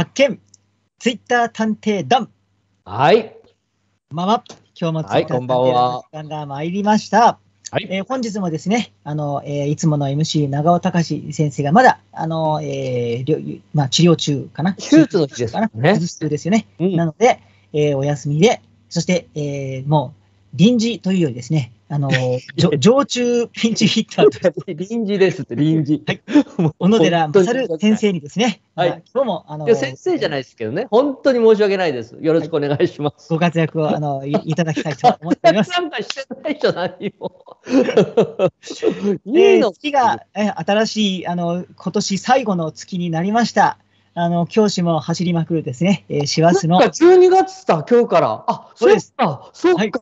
発見ツイッター探偵団はい。まあ、ま、今日もツイッター探偵のが参りました。はい、えー、本日もですね、あの、えー、いつもの MC 長尾隆先生がまだ、あの、えー、まあ、治療中かな。手術の日ですかね。手術中ですよね。うん、なので、えー、お休みで、そして、えー、もう臨時というよりですね、あの、常駐ピンチヒッターと 臨時ですって、臨時。はい。小野寺勝先生にですね、はい。どうも、あの、先生じゃないですけどね、本当に申し訳ないです。よろしくお願いします。はい、ご活躍を、あの、いただきたいと思っております。なんかしてないじゃないよ。いいの月が、え新しい、あの、今年最後の月になりました。あの教師も走りまくるですね、えー、師走の。12月だ、今日から。あそうですか、そうか。はい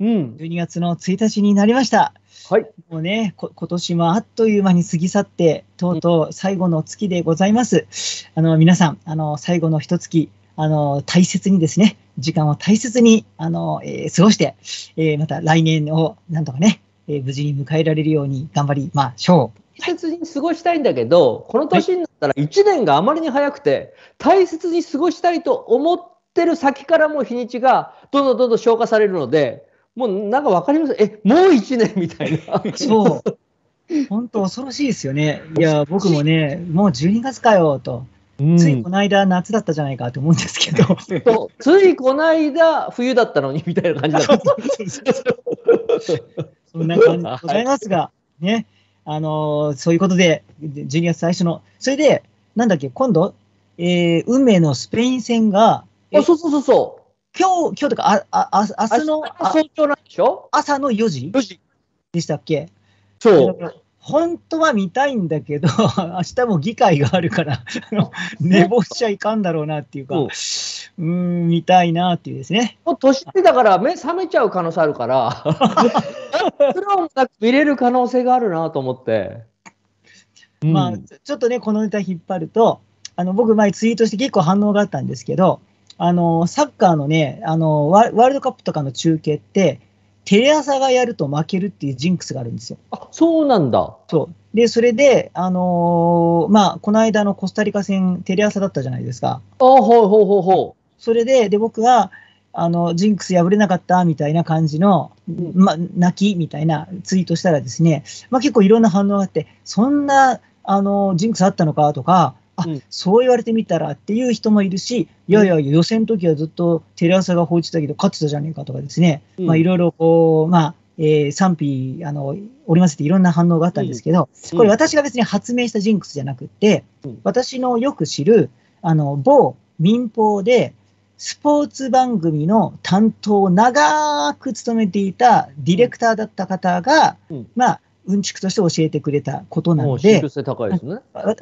うん、12月の1日になりました。はい。もうね、今年もあっという間に過ぎ去って、とうとう最後の月でございます。あの、皆さん、あの、最後の一月、あの、大切にですね、時間を大切に、あの、えー、過ごして、えー、また来年をなんとかね、えー、無事に迎えられるように頑張りましょう。大切に過ごしたいんだけど、この年になったら1年があまりに早くて、大切に過ごしたいと思ってる先からも日にちがどんどんどんどん消化されるので、もうなんかわかりますえ、もう1年みたいな。そう。本当恐ろしいですよね。いや、僕もね、もう12月かよと。ついこの間、夏だったじゃないかと思うんですけど、うんついこの間、冬だったのにみたいな感じだった。そんな感じでございますが、ね、あのー、そういうことで、12月最初の、それで、なんだっけ、今度、えー、運命のスペイン戦が、あそうそうそうそ今日、今日とか、あ、あ、明日の早朝なんでしょ朝の4時 ?4 時。でしたっけそう。本当は見たいんだけど、明日も議会があるから、寝坊しちゃいかんだろうなっていうか、うん、見たいなっていうですね。もう年ってだから、目覚めちゃう可能性あるから、プ ロもなく見れる可能性があるなと思って。まあ、ちょっとね、このネタ引っ張ると、あの僕、前ツイートして結構反応があったんですけど、あの、サッカーのね、あのワ、ールドカップとかの中継って、テレ朝がやると負けるっていうジンクスがあるんですよ。あ、そうなんだ。そう。で、それで、あのー、まあ、この間のコスタリカ戦、テレ朝だったじゃないですか。あほうほうほうほう。それで、で、僕は、あの、ジンクス破れなかったみたいな感じの、ま、泣きみたいなツイートしたらですね、まあ、結構いろんな反応があって、そんな、あの、ジンクスあったのかとか、あ、うん、そう言われてみたらっていう人もいるし、いやいや、予選の時はずっとテレ朝が報じたけど、勝ってたじゃねえかとかですね、まいろいろこう、まあ、えー、賛否あの織り交ぜていろんな反応があったんですけど、これ私が別に発明したジンクスじゃなくて、私のよく知るあの某民放でスポーツ番組の担当を長く務めていたディレクターだった方が、まあうんちくとして教えてくれたことなので、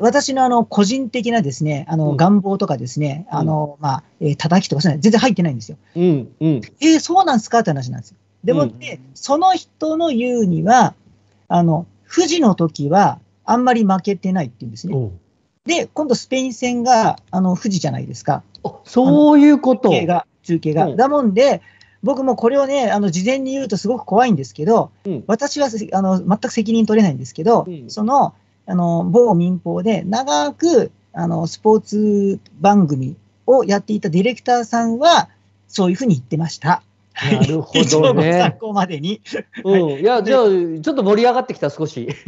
私のあの個人的なですねあの願望とかですね、うん、あのまあ、えー、叩きとか全然入ってないんですよ。うんうん、えー、そうなんですかって話なんですよ。でも、うん、でその人の言うにはあの富士の時はあんまり負けてないって言うんですね。で今度スペイン戦があの富士じゃないですか。そういうこと。中継が。中継が。だもんで僕もこれをね、あの事前に言うとすごく怖いんですけど、うん、私はあの全く責任取れないんですけど、うん、そのあの某民放で長くあのスポーツ番組をやっていたディレクターさんは、そういうふうに言ってました。なるほどね。参考までに。うん、いや、じゃあ、ちょっと盛り上がってきた、少し。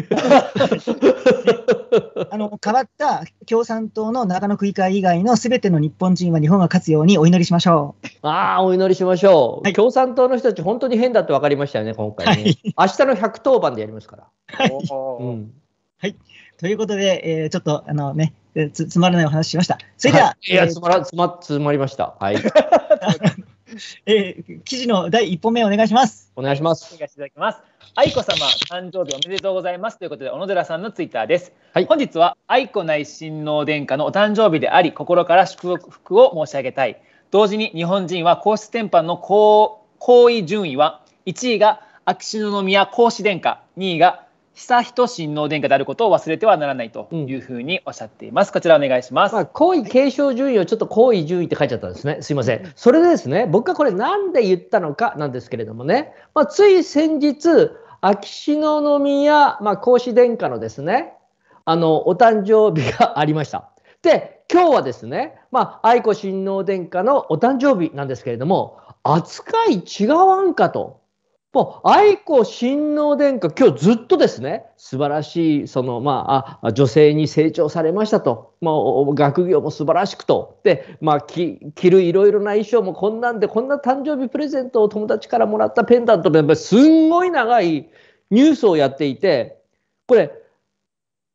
あの変わった共産党の長野区議会以外のすべての日本人は日本が勝つようにお祈りしましょう。ああ、お祈りしましょう、はい、共産党の人たち、本当に変だって分かりましたよね、今回ね。はい、明日の百1番でやりますから。はい、ということで、えー、ちょっとあのねつ、つまらないお話しました。それでは。はい、いや、つまら、つま、つまりました。はい。えー、記事の第一本目お願いします。お願いします。お願いします。愛子様誕生日おめでとうございますということで小野寺さんのツイッターです。はい、本日は愛子内親王殿下のお誕生日であり心から祝福を申し上げたい。同時に日本人は皇室典範の高位順位は1位が秋篠宮皇嗣殿下2位が悠仁親王殿下であることを忘れてはならないというふうにおっしゃっています。こちらお願いします。まあ、皇位継承順位をちょっと皇位順位って書いちゃったんですね。すいません。それでですね、僕がこれ何で言ったのかなんですけれどもね、まあ、つい先日、秋篠宮、まあ、孔子殿下のですね、あの、お誕生日がありました。で、今日はですね、まあ、愛子親王殿下のお誕生日なんですけれども、扱い違わんかと。もう、愛子親王殿下、今日ずっとですね、素晴らしい、その、まあ、あ女性に成長されましたと。まあ、学業も素晴らしくと。で、まあ、着るいろいろな衣装もこんなんで、こんな誕生日プレゼントを友達からもらったペンダントも、やっぱりすんごい長いニュースをやっていて、これ、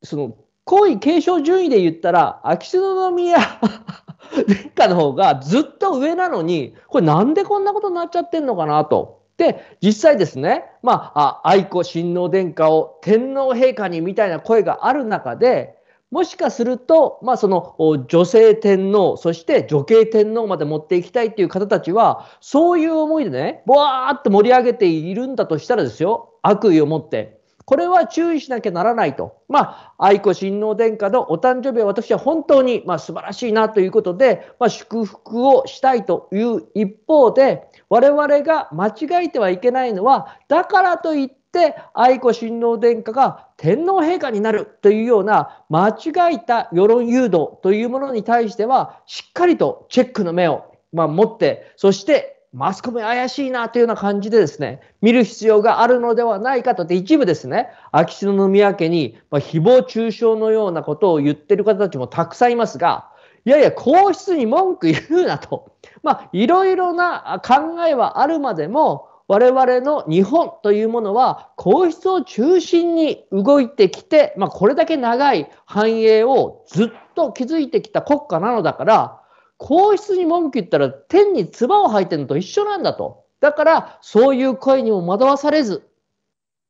その、皇位継承順位で言ったら、秋篠宮 殿下の方がずっと上なのに、これなんでこんなことになっちゃってんのかなと。で、実際ですね、まあ、愛子親王殿下を天皇陛下にみたいな声がある中で、もしかすると、まあ、その女性天皇、そして女系天皇まで持っていきたいっていう方たちは、そういう思いでね、ぼわーっと盛り上げているんだとしたらですよ、悪意を持って。これは注意しなきゃならないと。まあ、愛子親王殿下のお誕生日は私は本当に、まあ、素晴らしいなということで、まあ、祝福をしたいという一方で、我々が間違えてはいけないのはだからといって愛子親王殿下が天皇陛下になるというような間違えた世論誘導というものに対してはしっかりとチェックの目を、ま持ってそしてマスコミ怪しいなというような感じでですね、見る必要があるのではないかと、で一部ですね、秋篠宮家に、まあ、誹謗中傷のようなことを言ってる方たちもたくさんいますが、いやいや、皇室に文句言うなと。まあ、いろいろな考えはあるまでも、我々の日本というものは皇室を中心に動いてきて、まあ、これだけ長い繁栄をずっと築いてきた国家なのだから皇室に文句言ったら天に唾を吐いてるのと一緒なんだとだからそういう声にも惑わされず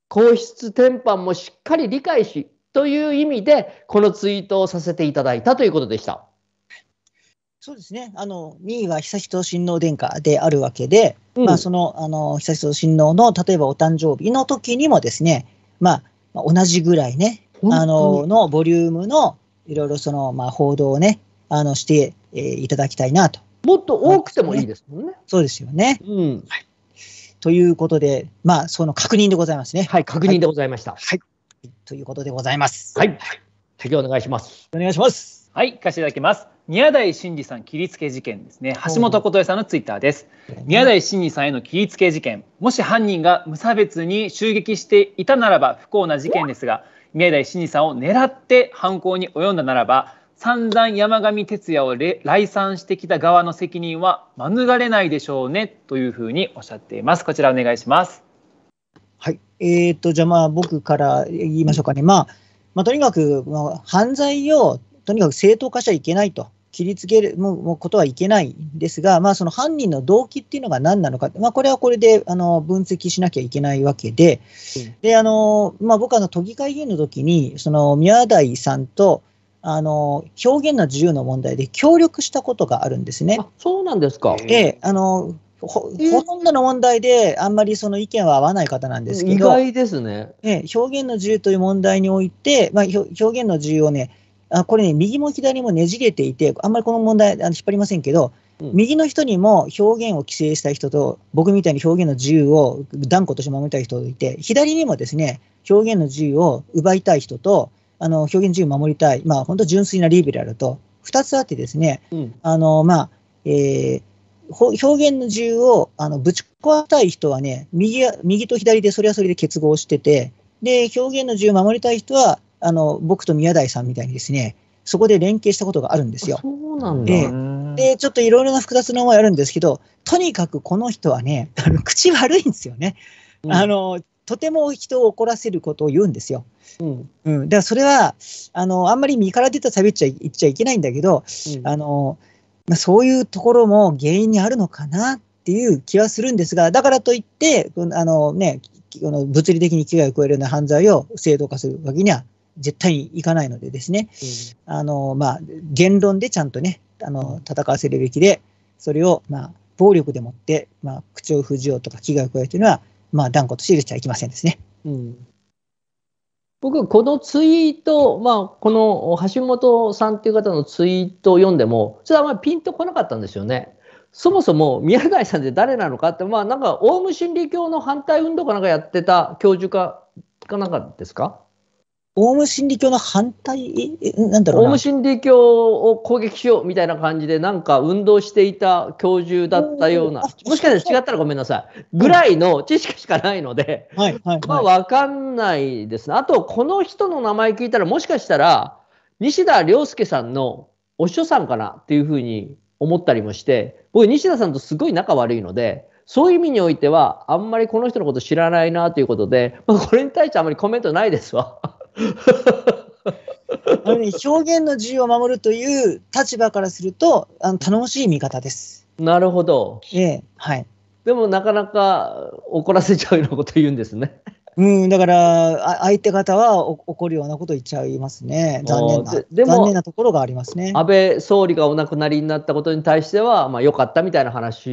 皇室天板もしっかり理解しという意味でこのツイートをさせていただいたということでした。そうですね、あの2位は悠仁親王殿下であるわけで、うん、まあ、そのあの悠仁親王の例えばお誕生日の時にもですね、まあ、同じぐらいね、あののボリュームのいろいろその、まあ、報道をね、あのして、えー、いただきたいなと。もっと多くてもいいですもんね。そうですよね。うん、はい、ということで、まあ、その確認でございますね。はい、確認でございました。はい、はい、ということでございます。はい、はい、お願いします。お願いします。はい、貸していただきます。宮台真司さん切りつけ事件ですね橋本琴恵さんのツイッターです、うん、宮台真司さんへの切りつけ事件もし犯人が無差別に襲撃していたならば不幸な事件ですが宮台真司さんを狙って犯行に及んだならば散々山上徹也を来賛してきた側の責任は免れないでしょうねというふうにおっしゃっていますこちらお願いしますはいえーと、とじゃあまあ僕から言いましょうかねまあ、まあ、とにかく、まあ、犯罪をとにかく正当化しちゃいけないと切りつけることはいけないんですが、まあ、その犯人の動機っていうのが何なのか、まあ、これはこれであの分析しなきゃいけないわけで、であのまあ、僕は都議会議員の時にその宮台さんとあの表現の自由の問題で協力したことがあるんですね。そうなんですか、えあのほほとんどの問題で、あんまりその意見は合わない方なんですけど、意外ですね、え表現の自由という問題において、まあ、表現の自由をね、あこれね、右も左もねじれていて、あんまりこの問題、あの引っ張りませんけど、うん、右の人にも表現を規制した人と、僕みたいに表現の自由を断固として守りたい人がいて、左にもですね、表現の自由を奪いたい人と、あの表現自由を守りたい、まあ、本当純粋なリベラルと、2つあってですね、あのまえ表現の自由をあのぶち壊したい人はね右、右と左でそれはそれで結合してて、で表現の自由を守りたい人はあの、僕と宮台さんみたいにですね、そこで連携したことがあるんですよ。そうなんだ、で、ちょっといろいろな複雑な思いあるんですけど、とにかくこの人はね、あ の口悪いんですよね。うん、あの、とても人を怒らせることを言うんですよ。うん。うん、だからそれは、あの、あんまり身から出た喋っちゃ言っちゃいけないんだけど、うん、あの、まあ、そういうところも原因にあるのかなっていう気はするんですが、だからといって、あのね、物理的に危害を加えるような犯罪を正当化するわけには絶対にいかないのでですね、うん、あの、まあ、言論でちゃんとね、あの、戦わせるべきで、それを、まあ、暴力でもって、まあ、口調不自由とか危害を加えるというのは、まあ、断固として許しちゃいけませんですね。うん僕、このツイート、まあ、この橋本さんっていう方のツイートを読んでも、ちょっとあんまりピンとこなかったんですよね。そもそも宮台さんって誰なのかって、まあ、なんか、オウム真理教の反対運動かなんかやってた教授か、かなんかですかオウム真理教の反対、なんだろうオウム真理教を攻撃しようみたいな感じで、なんか運動していた教授だったような、もしかしたら違ったらごめんなさい、ぐらいの知識しかないので、まあ分かんないですね。あと、この人の名前聞いたら、もしかしたら、西田亮介さんのお師匠さんかなっていうふうに思ったりもして、僕、西田さんとすごい仲悪いので、そういう意味においては、あんまりこの人のこと知らないなということで、まあ、これに対してあんまりコメントないですわ。あ のね、表現の自由を守るという立場からすると、あの頼もしい見方です。なるほど。ええ、はい。でもなかなか怒らせちゃうようなこと言うんですね。うん、だからあ、相手方は怒るようなこと言っちゃいますね。残念な、で残念なところがありますね。安倍総理がお亡くなりになったことに対しては、まあ、良かったみたいな話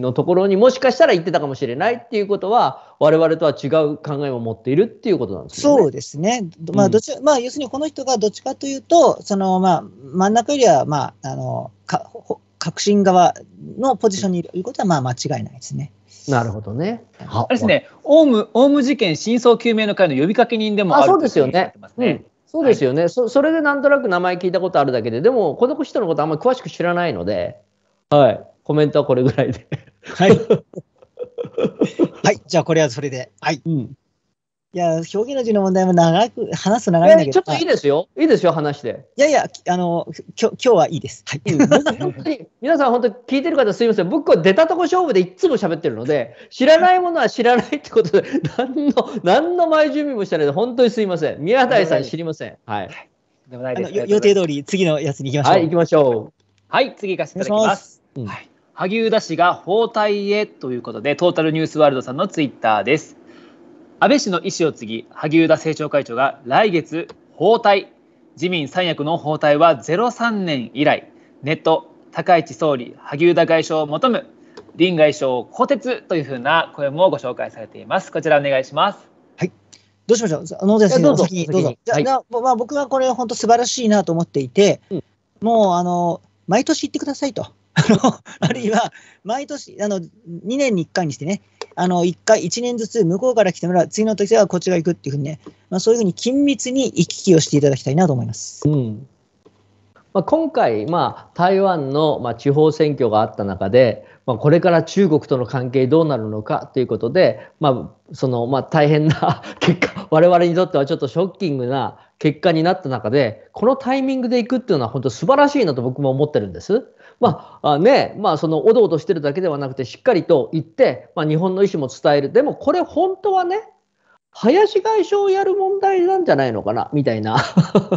のところにもしかしたら言ってたかもしれないっていうことは、われわれとは違う考えを持っているっていうことなんですね。そうですね。まあ、どち、うん、まあ、要するにこの人がどっちかというと、その、まあ、真ん中よりは、まあ、あの、か、革新側のポジションにいることは、まあ、間違いないですね。なるほどね。あれですね、オウム、オウム事件真相究明の会の呼びかけ人でもあるそうですよね。ねうんそうですよね、はい、そそれでなんとなく名前聞いたことあるだけででもこの人のことあんまり詳しく知らないので、はい、コメントはこれぐらいで。はい、はい、じゃあこれはそれで。はい、うんいや、表現の字の問題も長く、話す長いんだけど。ちょっといいですよ。いいですよ、話して。いやいや、あの、きょ今日はいいです。はい。本当に、皆さん本当聞いてる方すみません。僕は出たとこ勝負でいつも喋ってるので、知らないものは知らないってことで、何の、何の前準備もしてないで、本当にすみません。宮台さん知りません。はい。でもないです予定通り、次のやつに行きましょう。はい、行きましょう。はい、次行かせていただきます。ますうん、はい。萩生田氏が包帯へということで、トータルニュースワールドさんのツイッターです。安倍氏の意思を継ぎ萩生田政調会長が来月包帯自民三役の包帯は03年以来ネット高市総理萩生田外相を求む林外相更迭というふうな声もご紹介されていますこちらお願いしますはいどうしましょうあのですねどうぞどうぞじゃ、はい、僕はこれ本当素晴らしいなと思っていて、うん、もうあの毎年言ってくださいとあるいは、毎年、あの、2年に1回にしてね、あの、1回、1年ずつ向こうから来てもらう、次の時はこっちが行くっていうふうにね、まあ、そういうふうに緊密に行き来をしていただきたいなと思います。うんま今回、まあ、台湾の、まあ、地方選挙があった中で、まあ、これから中国との関係どうなるのかということで、まあ、その、まあ、大変な 結果、我々にとってはちょっとショッキングな結果になった中で、このタイミングで行くっていうのは本当素晴らしいなと僕も思ってるんです。まあね、まあそのおどおどしてるだけではなくて、しっかりと言って、まあ、日本の意思も伝える。でもこれ本当はね、林外相をやる問題なんじゃないのかなみたいな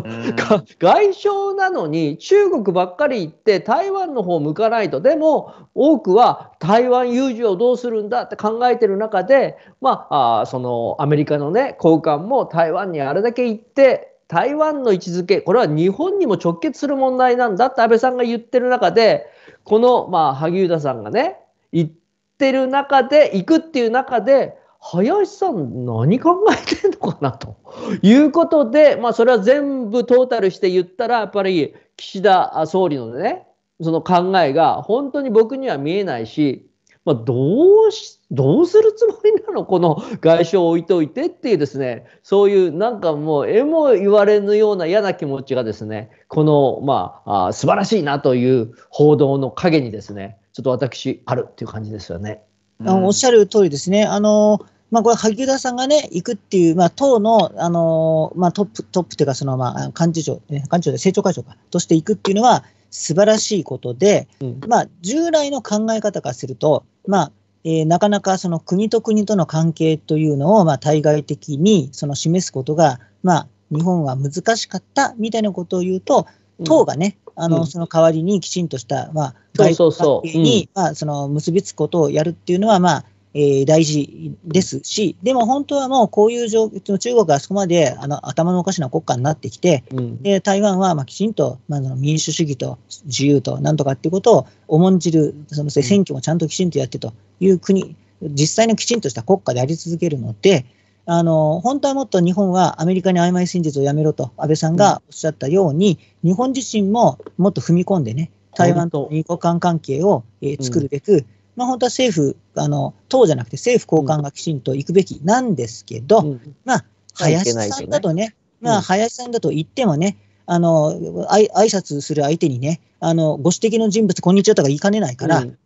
外相なのに中国ばっかり行って台湾の方向かないと。でも多くは台湾有事をどうするんだって考えてる中で、まあ、あそのアメリカのね、高官も台湾にあれだけ行って、台湾の位置づけ、これは日本にも直結する問題なんだって安倍さんが言ってる中で、この、まあ、萩生田さんがね、言ってる中で、行くっていう中で、林さん何考えてんのかなということで、まあ、それは全部トータルして言ったら、やっぱり岸田総理のね、その考えが本当に僕には見えないし、まあ、どうし、どうするつもりなのこの外相を置いといてっていうですね、そういうなんかもう、えも言われぬような嫌な気持ちがですね、この、まあ、あ素晴らしいなという報道の陰にですね、ちょっと私、あるっていう感じですよね。うん、おっしゃる通りですね。あのまあ、これ、萩生田さんがね、行くっていう、まあ、党の、あのまあ、トップ、トップというか、その、まあ、幹事長、幹事長で政調会長か、として行くっていうのは、素晴らしいことで、まあ、従来の考え方からすると、まあ、えー、なかなかその国と国との関係というのを、まあ、対外的にその示すことが、まあ、日本は難しかったみたいなことを言うと、党がね、あの、うん、その代わりにきちんとした、まあ、外交関係に、まあ、その結びつくことをやるっていうのは、まあ、え大事ですし、でも本当はもうこういう状況、中国があそこまであの頭のおかしな国家になってきて、うん、で台湾はまきちんと、まあ、民主主義と自由となんとかっていうことを重んじる、その選挙もちゃんときちんとやってという国、実際のきちんとした国家であり続けるので、あの本当はもっと日本はアメリカに曖昧戦術をやめろと安倍さんがおっしゃったように、うん、日本自身ももっと踏み込んでね、台湾と日韓関係を、えー、作るべく、うんまあ、本当は政府、あの党じゃなくて政府高官がきちんと行くべきなんですけど、うん、まあ、林さんだとね、まあ、林さんだと言ってもね、あのあい挨拶する相手にね、あのご指摘の人物、こんにちはとか言いかねないから、うん、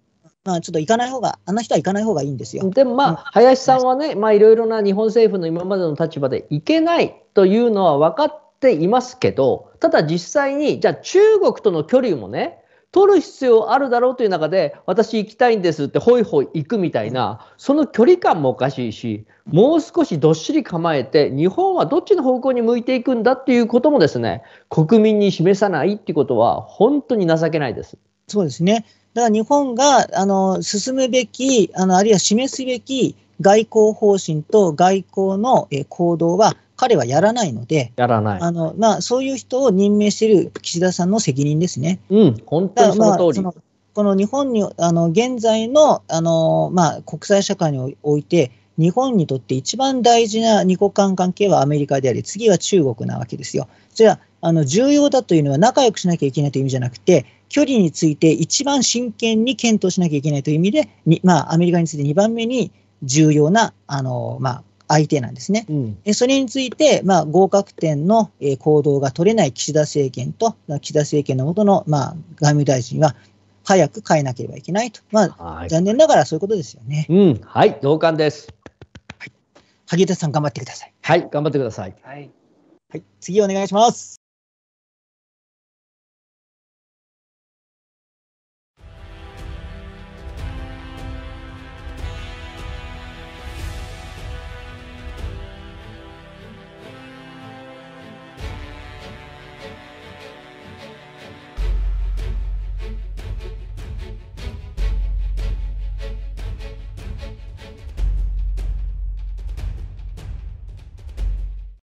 まあ、ちょっと行かない方が、あんな人は行かない方がいいんですよ。でもまあ、うん、林さんはね、まあ、いろいろな日本政府の今までの立場で行けないというのは分かっていますけど、ただ実際に、じゃあ中国との距離もね、取る必要あるだろうという中で、私行きたいんですってホイホイ行くみたいな、その距離感もおかしいし、もう少しどっしり構えて、日本はどっちの方向に向いていくんだっていうこともですね、国民に示さないっていうことは、本当に情けないです。そうですね。だから日本が、あの、進むべき、あの、あるいは示すべき外交方針と外交の行動は彼はやらないので、やらない。あの、まあ、そういう人を任命している岸田さんの責任ですね。うん、本当にその通り。まあ、この日本に、あの、現在の、あの、まあ、国際社会において、日本にとって一番大事な二国間関係はアメリカであり、次は中国なわけですよ。それはあの重要だというのは仲良くしなきゃいけないという意味じゃなくて、距離について一番真剣に検討しなきゃいけないという意味で、にまあ、アメリカについて2番目に重要なあの、まあ、相手なんですね。うん、それについて、まあ、合格点の行動が取れない岸田政権と、岸田政権のもとの、まあ、外務大臣は、早く変えなければいけないと、まあ、残念ながらそういうことですよね。うん、はい、同感です。はい、萩田さん、頑張ってください。はい、頑張ってください。はい、はい、次お願いします。